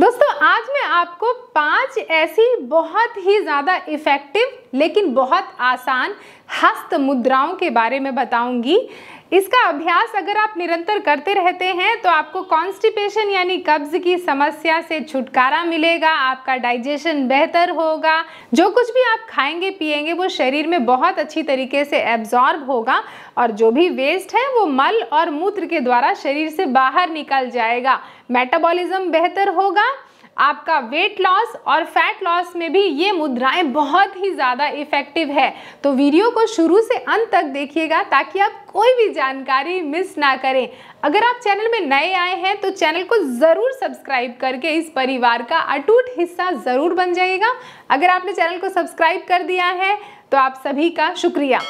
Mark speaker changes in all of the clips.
Speaker 1: दोस्तों आज मैं आपको पांच ऐसी बहुत ही ज़्यादा इफ़ेक्टिव लेकिन बहुत आसान हस्त मुद्राओं के बारे में बताऊंगी इसका अभ्यास अगर आप निरंतर करते रहते हैं तो आपको कॉन्स्टिपेशन यानी कब्ज की समस्या से छुटकारा मिलेगा आपका डाइजेशन बेहतर होगा जो कुछ भी आप खाएंगे पिएंगे वो शरीर में बहुत अच्छी तरीके से एब्जॉर्ब होगा और जो भी वेस्ट है वो मल और मूत्र के द्वारा शरीर से बाहर निकल जाएगा मेटाबॉलिज्म बेहतर होगा आपका वेट लॉस और फैट लॉस में भी ये मुद्राएं बहुत ही ज़्यादा इफ़ेक्टिव है तो वीडियो को शुरू से अंत तक देखिएगा ताकि आप कोई भी जानकारी मिस ना करें अगर आप चैनल में नए आए हैं तो चैनल को ज़रूर सब्सक्राइब करके इस परिवार का अटूट हिस्सा ज़रूर बन जाइएगा अगर आपने चैनल को सब्सक्राइब कर दिया है तो आप सभी का शुक्रिया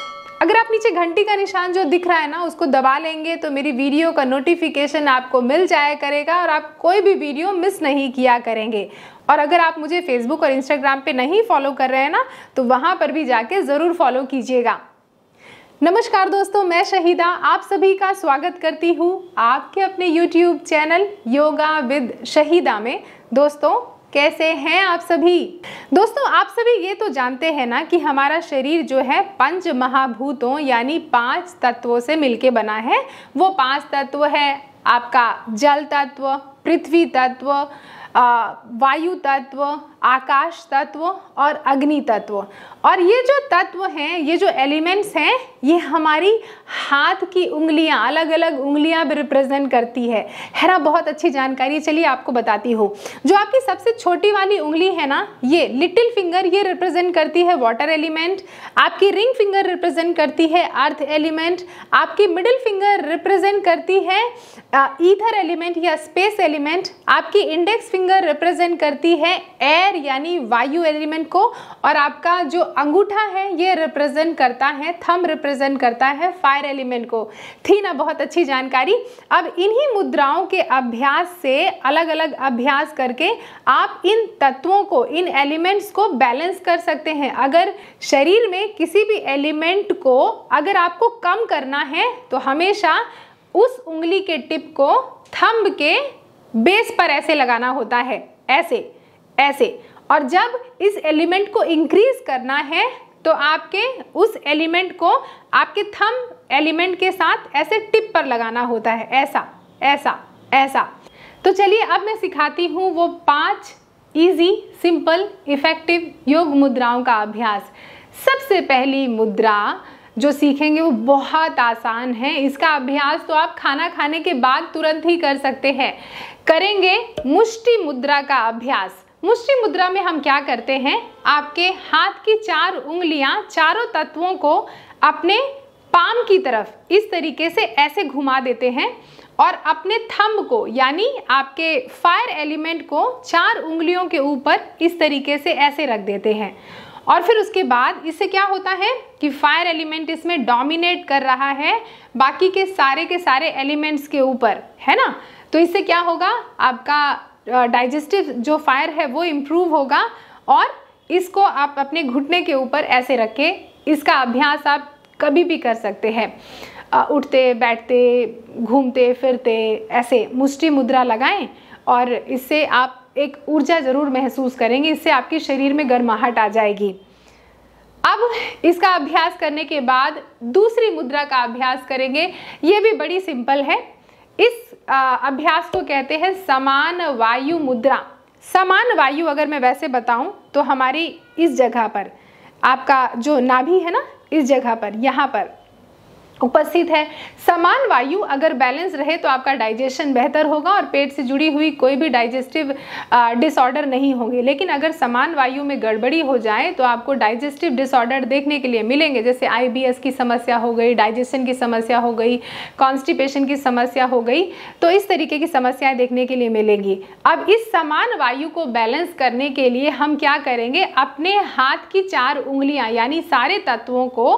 Speaker 1: अगर आप नीचे घंटी का निशान जो दिख रहा है ना उसको दबा लेंगे तो मेरी वीडियो का नोटिफिकेशन आपको मिल जाया करेगा और आप कोई भी वीडियो मिस नहीं किया करेंगे और अगर आप मुझे फेसबुक और इंस्टाग्राम पे नहीं फॉलो कर रहे हैं ना तो वहाँ पर भी जाके ज़रूर फॉलो कीजिएगा नमस्कार दोस्तों मैं शहीदा आप सभी का स्वागत करती हूँ आपके अपने YouTube channel yoga with Shahida में दोस्तों कैसे हैं आप सभी दोस्तों आप सभी ये तो जानते हैं ना कि हमारा शरीर जो है पंच महाभूतों यानी पांच तत्वों से मिलके बना है वो पांच तत्व है आपका जल तत्व पृथ्वी तत्व वायु तत्व आकाश तत्व और अग्नि तत्व और ये जो तत्व हैं ये जो एलिमेंट्स हैं ये हमारी हाथ की उंगलियां अलग अलग उंगलियां भी रिप्रेजेंट करती है है ना बहुत अच्छी जानकारी चलिए आपको बताती हूँ जो आपकी सबसे छोटी वाली उंगली है ना ये लिटिल फिंगर ये रिप्रेजेंट करती है वाटर एलिमेंट आपकी रिंग फिंगर रिप्रेजेंट करती है अर्थ एलिमेंट आपकी मिडिल फिंगर रिप्रेजेंट करती है ईथर एलिमेंट या स्पेस एलिमेंट आपकी इंडेक्स फिंगर रिप्रेजेंट करती है एयर एयर यानी वायु एलिमेंट को और आपका जो अंगूठा है ये रिप्रेजेंट करता है थम रिप्रेजेंट करता है फायर एलिमेंट को थी ना बहुत अच्छी जानकारी अब इन्हीं मुद्राओं के अभ्यास से अलग अलग अभ्यास करके आप इन तत्वों को इन एलिमेंट्स को बैलेंस कर सकते हैं अगर शरीर में किसी भी एलिमेंट को अगर आपको कम करना है तो हमेशा उस उंगली के टिप को थंब के बेस पर ऐसे लगाना होता है ऐसे ऐसे और जब इस एलिमेंट को इंक्रीज करना है तो आपके उस एलिमेंट को आपके थम एलिमेंट के साथ ऐसे टिप पर लगाना होता है ऐसा ऐसा ऐसा तो चलिए अब मैं सिखाती हूँ वो पांच इजी सिंपल इफ़ेक्टिव योग मुद्राओं का अभ्यास सबसे पहली मुद्रा जो सीखेंगे वो बहुत आसान है इसका अभ्यास तो आप खाना खाने के बाद तुरंत ही कर सकते हैं करेंगे मुष्टि मुद्रा का अभ्यास मुष्टि मुद्रा में हम क्या करते हैं आपके हाथ की चार उंगलियां चारों तत्वों को अपने पाम की तरफ इस तरीके से ऐसे घुमा देते हैं और अपने थंब को यानी आपके फायर एलिमेंट को चार उंगलियों के ऊपर इस तरीके से ऐसे रख देते हैं और फिर उसके बाद इससे क्या होता है कि फायर एलिमेंट इसमें डोमिनेट कर रहा है बाकी के सारे के सारे एलिमेंट्स के ऊपर है ना तो इससे क्या होगा आपका डाइजेस्टिव जो फायर है वो इम्प्रूव होगा और इसको आप अपने घुटने के ऊपर ऐसे रखें इसका अभ्यास आप कभी भी कर सकते हैं उठते बैठते घूमते फिरते ऐसे मुष्टि मुद्रा लगाएं और इससे आप एक ऊर्जा ज़रूर महसूस करेंगे इससे आपके शरीर में गर्माहट आ जाएगी अब इसका अभ्यास करने के बाद दूसरी मुद्रा का अभ्यास करेंगे ये भी बड़ी सिंपल है इस अभ्यास को कहते हैं समान वायु मुद्रा समान वायु अगर मैं वैसे बताऊं तो हमारी इस जगह पर आपका जो नाभि है ना इस जगह पर यहाँ पर उपस्थित है समान वायु अगर बैलेंस रहे तो आपका डाइजेशन बेहतर होगा और पेट से जुड़ी हुई कोई भी डाइजेस्टिव डिसऑर्डर नहीं होंगे लेकिन अगर समान वायु में गड़बड़ी हो जाए तो आपको डाइजेस्टिव डिसऑर्डर देखने के लिए मिलेंगे जैसे आईबीएस की समस्या हो गई डाइजेशन की समस्या हो गई कॉन्स्टिपेशन की समस्या हो गई तो इस तरीके की समस्याएँ देखने के लिए मिलेंगी अब इस समान वायु को बैलेंस करने के लिए हम क्या करेंगे अपने हाथ की चार उंगलियाँ यानी सारे तत्वों को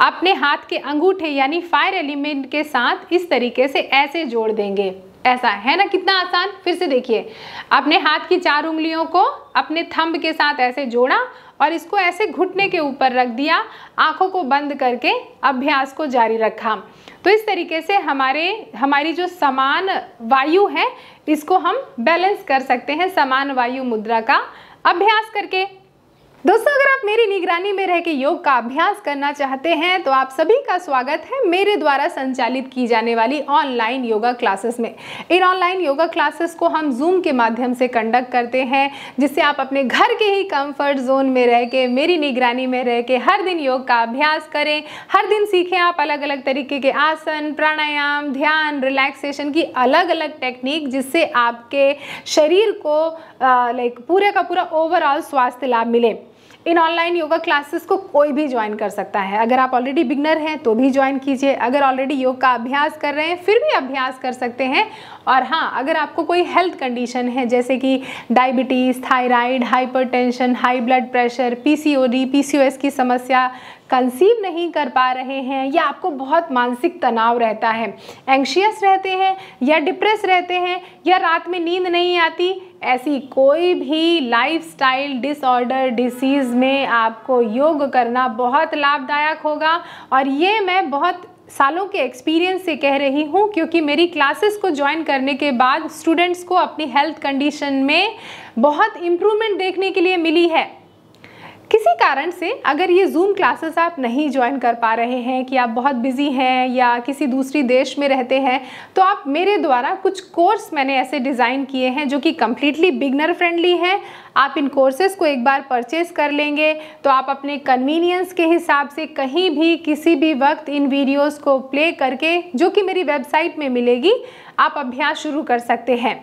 Speaker 1: अपने हाथ के अंगूठे यानी फायर एलिमेंट के साथ इस तरीके से ऐसे जोड़ देंगे ऐसा है ना कितना आसान फिर से देखिए अपने हाथ की चार उंगलियों को अपने थंब के साथ ऐसे जोड़ा और इसको ऐसे घुटने के ऊपर रख दिया आंखों को बंद करके अभ्यास को जारी रखा तो इस तरीके से हमारे हमारी जो समान वायु है इसको हम बैलेंस कर सकते हैं समान वायु मुद्रा का अभ्यास करके दोस्तों अगर आप मेरी निगरानी में रह के योग का अभ्यास करना चाहते हैं तो आप सभी का स्वागत है मेरे द्वारा संचालित की जाने वाली ऑनलाइन योगा क्लासेस में इन ऑनलाइन योगा क्लासेस को हम जूम के माध्यम से कंडक्ट करते हैं जिससे आप अपने घर के ही कंफर्ट जोन में रह के मेरी निगरानी में रह के हर दिन योग का अभ्यास करें हर दिन सीखें आप अलग अलग तरीके के आसन प्राणायाम ध्यान रिलैक्सेशन की अलग अलग टेक्निक जिससे आपके शरीर को लाइक पूरे का पूरा ओवरऑल स्वास्थ्य लाभ मिले इन ऑनलाइन योगा क्लासेस को कोई भी ज्वाइन कर सकता है अगर आप ऑलरेडी बिगनर हैं तो भी ज्वाइन कीजिए अगर ऑलरेडी योग का अभ्यास कर रहे हैं फिर भी अभ्यास कर सकते हैं और हाँ अगर आपको कोई हेल्थ कंडीशन है जैसे कि diabetes thyroid hyper high blood pressure PCOD PCOS की समस्या कंसीव नहीं कर पा रहे हैं या आपको बहुत मानसिक तनाव रहता है एंक्शियस रहते हैं या डिप्रेस रहते हैं या रात में नींद नहीं आती ऐसी कोई भी लाइफस्टाइल डिसऑर्डर डिसीज़ में आपको योग करना बहुत लाभदायक होगा और ये मैं बहुत सालों के एक्सपीरियंस से कह रही हूँ क्योंकि मेरी क्लासेस को ज्वाइन करने के बाद स्टूडेंट्स को अपनी हेल्थ कंडीशन में बहुत इम्प्रूवमेंट देखने के लिए मिली है किसी कारण से अगर ये जूम क्लासेस आप नहीं ज्वाइन कर पा रहे हैं कि आप बहुत बिजी हैं या किसी दूसरी देश में रहते हैं तो आप मेरे द्वारा कुछ कोर्स मैंने ऐसे डिज़ाइन किए हैं जो कि कम्प्लीटली बिगनर फ्रेंडली हैं आप इन कोर्सेज़ को एक बार परचेज कर लेंगे तो आप अपने कन्वीनियंस के हिसाब से कहीं भी किसी भी वक्त इन वीडियोस को प्ले करके जो कि मेरी वेबसाइट में मिलेगी आप अभ्यास शुरू कर सकते हैं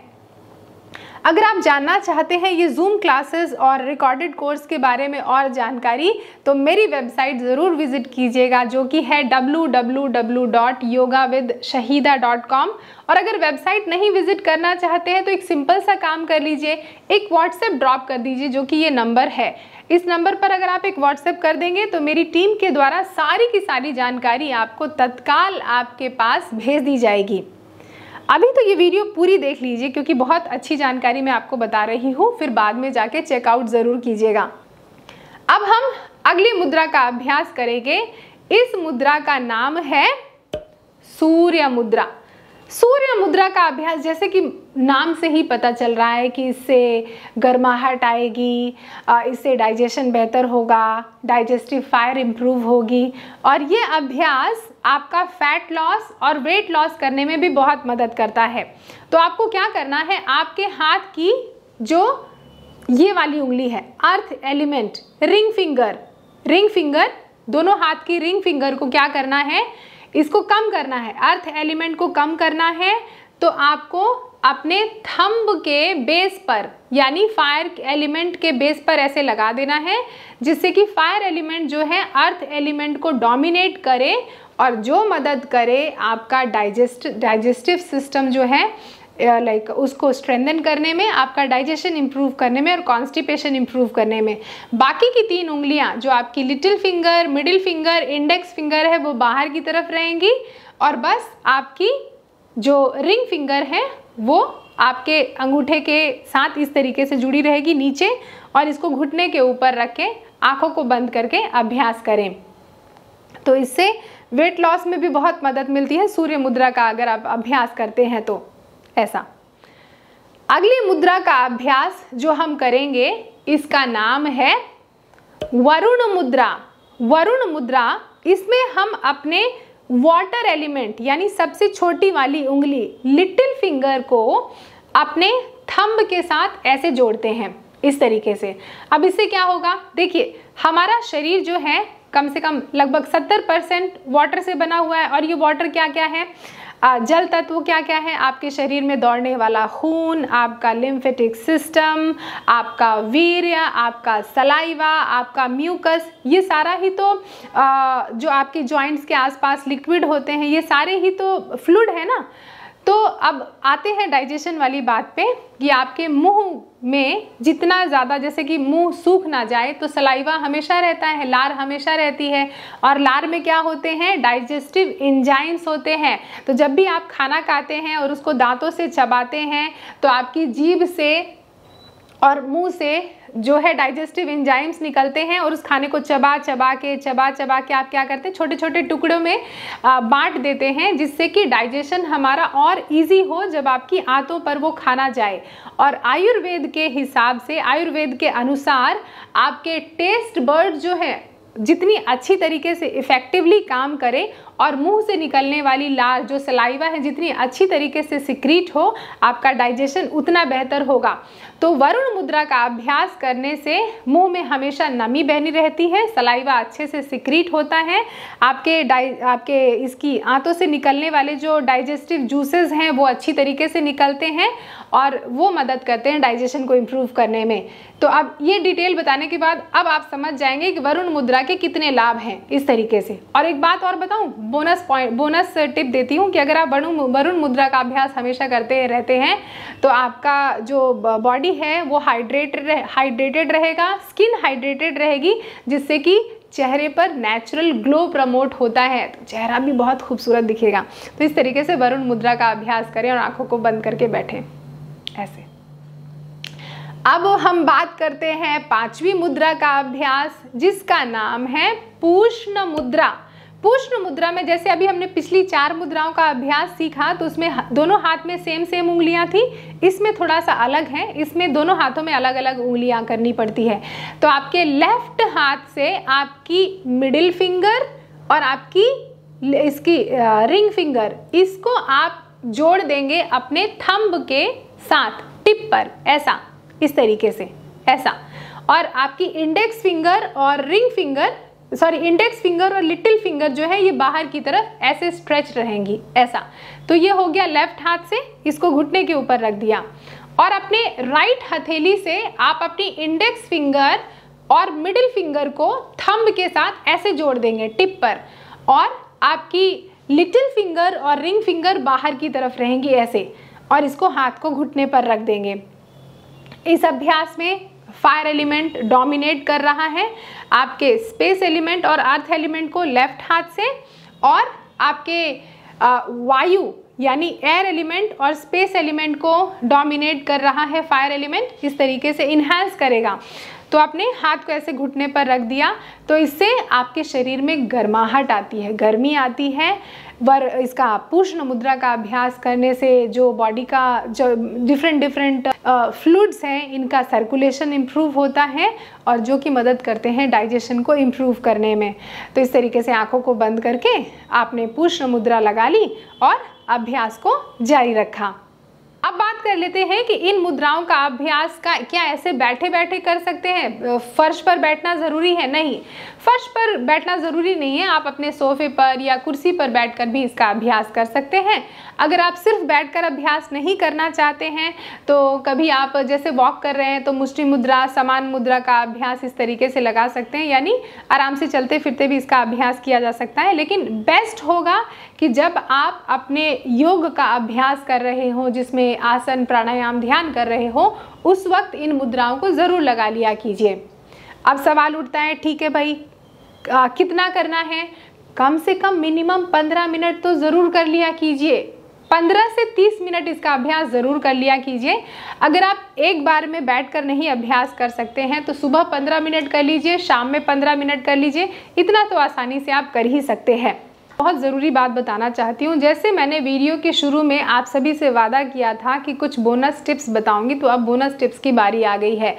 Speaker 1: अगर आप जानना चाहते हैं ये जूम क्लासेस और रिकॉर्डेड कोर्स के बारे में और जानकारी तो मेरी वेबसाइट ज़रूर विज़िट कीजिएगा जो कि है www.yogawithshahida.com और अगर वेबसाइट नहीं विज़िट करना चाहते हैं तो एक सिंपल सा काम कर लीजिए एक व्हाट्सएप ड्रॉप कर दीजिए जो कि ये नंबर है इस नंबर पर अगर आप एक व्हाट्सएप कर देंगे तो मेरी टीम के द्वारा सारी की सारी जानकारी आपको तत्काल आपके पास भेज दी जाएगी अभी तो ये वीडियो पूरी देख लीजिए क्योंकि बहुत अच्छी जानकारी मैं आपको बता रही हूँ फिर बाद में जाके चेकआउट ज़रूर कीजिएगा अब हम अगली मुद्रा का अभ्यास करेंगे इस मुद्रा का नाम है सूर्य मुद्रा सूर्य मुद्रा का अभ्यास जैसे कि नाम से ही पता चल रहा है कि इससे गर्माहट आएगी इससे डाइजेशन बेहतर होगा डाइजेस्टिव फायर इम्प्रूव होगी और ये अभ्यास आपका फैट लॉस और वेट लॉस करने में भी बहुत मदद करता है तो आपको क्या करना है आपके हाथ की जो ये वाली उंगली है earth element ring finger ring finger दोनों हाथ की रिंग फिंगर को क्या करना है इसको कम करना है अर्थ एलिमेंट को कम करना है तो आपको अपने थंब के बेस पर यानी फायर एलिमेंट के बेस पर ऐसे लगा देना है जिससे कि फायर एलिमेंट जो है अर्थ एलिमेंट को डोमिनेट करे और जो मदद करे आपका डाइजेस्ट डाइजेस्टिव सिस्टम जो है लाइक उसको स्ट्रेंथन करने में आपका डाइजेशन इम्प्रूव करने में और कॉन्स्टिपेशन इम्प्रूव करने में बाकी की तीन उंगलियाँ जो आपकी little finger middle finger index finger है वो बाहर की तरफ रहेंगी और बस आपकी जो रिंग फिंगर है वो आपके अंगूठे के साथ इस तरीके से जुड़ी रहेगी नीचे और इसको घुटने के ऊपर रख के आँखों को बंद करके अभ्यास करें तो इससे वेट लॉस में भी बहुत मदद मिलती है सूर्य मुद्रा का अगर आप अभ्यास करते हैं तो ऐसा अगली मुद्रा का अभ्यास जो हम करेंगे इसका नाम है वरुण मुद्रा वरुण मुद्रा इसमें हम अपने वाटर एलिमेंट यानी सबसे छोटी वाली उंगली लिटिल फिंगर को अपने थंब के साथ ऐसे जोड़ते हैं इस तरीके से अब इससे क्या होगा देखिए हमारा शरीर जो है कम से कम लगभग 70 परसेंट वाटर से बना हुआ है और ये वाटर क्या क्या है जल तत्व क्या क्या है आपके शरीर में दौड़ने वाला खून आपका लिम्फेटिक सिस्टम आपका वीर्य आपका सलाइवा आपका म्यूकस ये सारा ही तो जो आपके जॉइंट्स के आसपास लिक्विड होते हैं ये सारे ही तो फ्लूड है ना तो अब आते हैं डाइजेशन वाली बात पे कि आपके मुंह में जितना ज़्यादा जैसे कि मुंह सूख ना जाए तो सलाइवा हमेशा रहता है लार हमेशा रहती है और लार में क्या होते हैं डाइजेस्टिव इंजाइम्स होते हैं तो जब भी आप खाना खाते हैं और उसको दांतों से चबाते हैं तो आपकी जीभ से और मुंह से जो है डाइजेस्टिव इंजाइम्स निकलते हैं और उस खाने को चबा चबा के चबा चबा के आप क्या करते हैं छोटे छोटे टुकड़ों में बांट देते हैं जिससे कि डाइजेशन हमारा और इजी हो जब आपकी आंतों पर वो खाना जाए और आयुर्वेद के हिसाब से आयुर्वेद के अनुसार आपके टेस्ट बर्ड जो है जितनी अच्छी तरीके से इफ़ेक्टिवली काम करें और मुंह से निकलने वाली लार जो सलाइवा है जितनी अच्छी तरीके से सिक्रीट हो आपका डाइजेशन उतना बेहतर होगा तो वरुण मुद्रा का अभ्यास करने से मुंह में हमेशा नमी बहनी रहती है सलाइवा अच्छे से सिक्रीट होता है आपके डाइ आपके इसकी आंतों से निकलने वाले जो डाइजेस्टिव जूसेस हैं वो अच्छी तरीके से निकलते हैं और वो मदद करते हैं डाइजेशन को इम्प्रूव करने में तो अब ये डिटेल बताने के बाद अब आप समझ जाएंगे कि वरुण मुद्रा के कितने लाभ हैं इस तरीके से और एक बात और बताऊँ बोनस पॉइंट बोनस टिप देती हूँ कि अगर आप वरुण वरुण मुद्रा का अभ्यास हमेशा करते रहते हैं तो आपका जो बॉडी है वो हाइड्रेटेड रहे, हाइड्रेटेड रहेगा स्किन हाइड्रेटेड रहेगी जिससे कि चेहरे पर नेचुरल ग्लो प्रमोट होता है तो चेहरा भी बहुत खूबसूरत दिखेगा तो इस तरीके से वरुण मुद्रा का अभ्यास करें और आँखों को बंद करके बैठें ऐसे अब हम बात करते हैं पांचवी मुद्रा का अभ्यास जिसका नाम है पूष्ण मुद्रा पुष्ण मुद्रा में जैसे अभी हमने पिछली चार मुद्राओं का अभ्यास सीखा तो उसमें दोनों हाथ में सेम सेम उंगलियां थी इसमें थोड़ा सा अलग है इसमें दोनों हाथों में अलग अलग उंगलियां करनी पड़ती है तो आपके लेफ्ट हाथ से आपकी मिडिल फिंगर और आपकी इसकी रिंग फिंगर इसको आप जोड़ देंगे अपने थंब के साथ टिप पर ऐसा इस तरीके से ऐसा और आपकी इंडेक्स फिंगर और ring finger sorry index finger और लिटिल फिंगर जो है ये बाहर की तरफ ऐसे स्ट्रेच रहेंगी ऐसा तो ये हो गया लेफ्ट हाथ से इसको घुटने के ऊपर रख दिया और अपने राइट हथेली से आप अपनी इंडेक्स फिंगर और मिडिल फिंगर को थंब के साथ ऐसे जोड़ देंगे टिप पर और आपकी लिटिल फिंगर और रिंग फिंगर बाहर की तरफ रहेंगी ऐसे और इसको हाथ को घुटने पर रख देंगे इस अभ्यास में फायर एलिमेंट डोमिनेट कर रहा है आपके स्पेस एलिमेंट और अर्थ एलिमेंट को लेफ्ट हाथ से और आपके वायु यानी एयर एलिमेंट और स्पेस एलिमेंट को डोमिनेट कर रहा है फायर एलिमेंट इस तरीके से इन्हांस करेगा तो आपने हाथ को ऐसे घुटने पर रख दिया तो इससे आपके शरीर में गर्माहट आती है गर्मी आती है वर इसका पूर्ण मुद्रा का अभ्यास करने से जो बॉडी का जो डिफरेंट डिफरेंट फ्लूड्स हैं इनका सर्कुलेशन इम्प्रूव होता है और जो कि मदद करते हैं डाइजेशन को इम्प्रूव करने में तो इस तरीके से आँखों को बंद करके आपने पूर्ण मुद्रा लगा ली और अभ्यास को जारी रखा कर लेते हैं कि इन मुद्राओं का अभ्यास का क्या ऐसे बैठे बैठे कर सकते हैं फर्श पर बैठना ज़रूरी है नहीं फर्श पर बैठना ज़रूरी नहीं है आप अपने सोफे पर या कुर्सी पर बैठकर भी इसका अभ्यास कर सकते हैं अगर आप सिर्फ बैठकर अभ्यास नहीं करना चाहते हैं तो कभी आप जैसे वॉक कर रहे हैं तो मुष्टि मुद्रा समान मुद्रा का अभ्यास इस तरीके से लगा सकते हैं यानी आराम से चलते फिरते भी इसका अभ्यास किया जा सकता है लेकिन बेस्ट होगा कि जब आप अपने योग का अभ्यास कर रहे हो जिसमें आसन प्राणायाम ध्यान कर रहे हो उस वक्त इन मुद्राओं को ज़रूर लगा लिया कीजिए अब सवाल उठता है ठीक है भाई आ, कितना करना है कम से कम मिनिमम पंद्रह मिनट तो ज़रूर कर लिया कीजिए पंद्रह से तीस मिनट इसका अभ्यास ज़रूर कर लिया कीजिए अगर आप एक बार में बैठकर नहीं अभ्यास कर सकते हैं तो सुबह पंद्रह मिनट कर लीजिए शाम में पंद्रह मिनट कर लीजिए इतना तो आसानी से आप कर ही सकते हैं बहुत ज़रूरी बात बताना चाहती हूँ जैसे मैंने वीडियो के शुरू में आप सभी से वादा किया था कि कुछ बोनस टिप्स बताऊंगी तो अब बोनस टिप्स की बारी आ गई है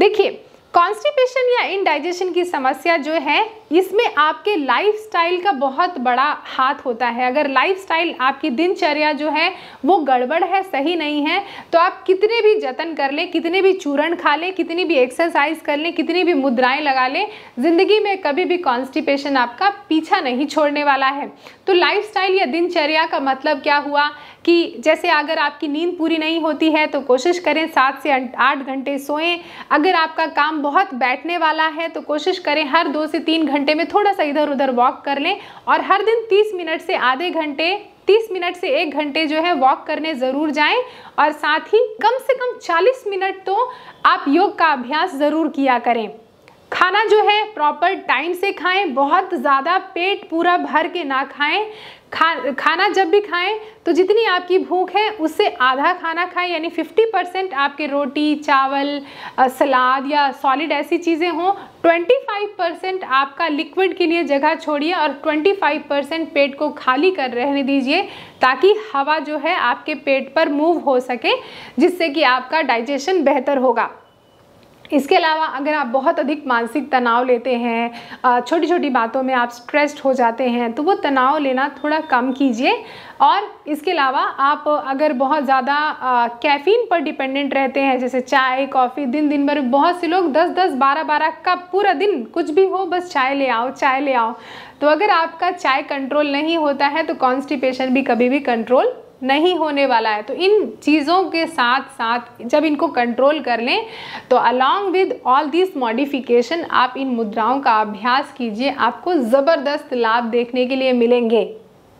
Speaker 1: देखिए कॉन्स्टिपेशन या इनडाइजेशन की समस्या जो है इसमें आपके लाइफस्टाइल का बहुत बड़ा हाथ होता है अगर लाइफस्टाइल आपकी दिनचर्या जो है वो गड़बड़ है सही नहीं है तो आप कितने भी जतन कर लें कितने भी चूरण खा लें कितनी भी एक्सरसाइज कर लें कितनी भी मुद्राएं लगा लें ज़िंदगी में कभी भी कॉन्स्टिपेशन आपका पीछा नहीं छोड़ने वाला है तो लाइफ या दिनचर्या का मतलब क्या हुआ कि जैसे अगर आपकी नींद पूरी नहीं होती है तो कोशिश करें सात से आठ घंटे सोएं अगर आपका काम बहुत बैठने वाला है तो कोशिश करें हर दो से तीन घंटे में थोड़ा सा इधर उधर वॉक कर लें और हर दिन तीस मिनट से आधे घंटे तीस मिनट से एक घंटे जो है वॉक करने ज़रूर जाएं और साथ ही कम से कम चालीस मिनट तो आप योग का अभ्यास ज़रूर किया करें खाना जो है प्रॉपर टाइम से खाएं बहुत ज़्यादा पेट पूरा भर के ना खाएं खा खाना जब भी खाएं तो जितनी आपकी भूख है उससे आधा खाना खाएं यानी 50 परसेंट आपके रोटी चावल सलाद या सॉलिड ऐसी चीज़ें हों 25 परसेंट आपका लिक्विड के लिए जगह छोड़िए और 25 परसेंट पेट को खाली कर रहने दीजिए ताकि हवा जो है आपके पेट पर मूव हो सके जिससे कि आपका डाइजेशन बेहतर होगा इसके अलावा अगर आप बहुत अधिक मानसिक तनाव लेते हैं छोटी छोटी बातों में आप स्ट्रेस्ड हो जाते हैं तो वो तनाव लेना थोड़ा कम कीजिए और इसके अलावा आप अगर बहुत ज़्यादा कैफ़ीन पर डिपेंडेंट रहते हैं जैसे चाय कॉफ़ी दिन दिन भर बहुत से लोग 10-10 12-12 कप पूरा दिन कुछ भी हो बस चाय ले आओ चाय ले आओ तो अगर आपका चाय कंट्रोल नहीं होता है तो कॉन्स्टिपेशन भी कभी भी कंट्रोल नहीं होने वाला है तो इन चीज़ों के साथ साथ जब इनको कंट्रोल कर लें तो along with all this modification आप इन मुद्राओं का अभ्यास कीजिए आपको ज़बरदस्त लाभ देखने के लिए मिलेंगे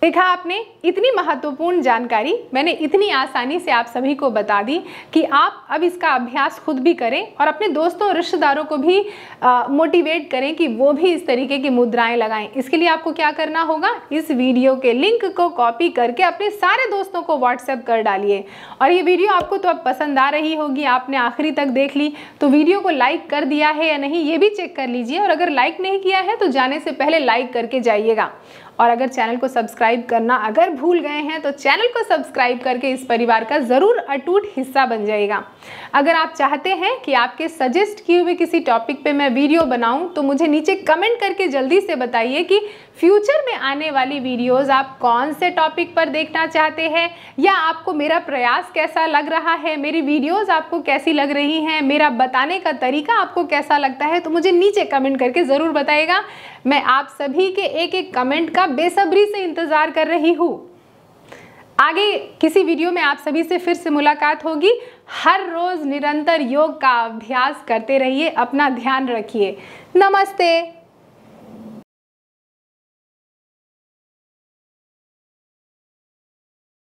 Speaker 1: देखा आपने इतनी महत्वपूर्ण जानकारी मैंने इतनी आसानी से आप सभी को बता दी कि आप अब इसका अभ्यास खुद भी करें और अपने दोस्तों और रिश्तेदारों को भी आ, मोटिवेट करें कि वो भी इस तरीके की मुद्राएं लगाएं इसके लिए आपको क्या करना होगा इस वीडियो के लिंक को कॉपी करके अपने सारे दोस्तों को व्हाट्सएप कर डालिए और ये वीडियो आपको तो अब पसंद आ रही होगी आपने आखिरी तक देख ली तो वीडियो को लाइक कर दिया है या नहीं ये भी चेक कर लीजिए और अगर लाइक नहीं किया है तो जाने से पहले लाइक करके जाइएगा और अगर चैनल को सब्सक्राइब करना अगर भूल गए हैं तो चैनल को सब्सक्राइब करके इस परिवार का ज़रूर अटूट हिस्सा बन जाएगा अगर आप चाहते हैं कि आपके सजेस्ट किए हुए किसी टॉपिक पर मैं वीडियो बनाऊँ तो मुझे नीचे कमेंट करके जल्दी से बताइए कि फ्यूचर में आने वाली वीडियोस आप कौन से टॉपिक पर देखना चाहते हैं या आपको मेरा प्रयास कैसा लग रहा है मेरी वीडियोस आपको कैसी लग रही हैं मेरा बताने का तरीका आपको कैसा लगता है तो मुझे नीचे कमेंट करके ज़रूर बताइएगा मैं आप सभी के एक एक कमेंट का बेसब्री से इंतज़ार कर रही हूँ आगे किसी वीडियो में आप सभी से फिर से मुलाकात होगी हर रोज़ निरंतर योग का अभ्यास करते रहिए अपना ध्यान रखिए नमस्ते